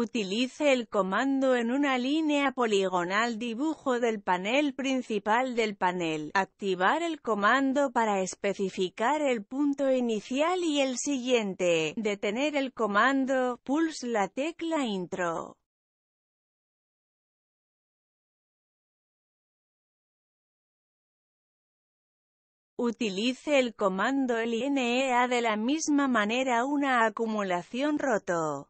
Utilice el comando en una línea poligonal dibujo del panel principal del panel. Activar el comando para especificar el punto inicial y el siguiente. Detener el comando, pulse la tecla intro. Utilice el comando LNEA de la misma manera una acumulación roto.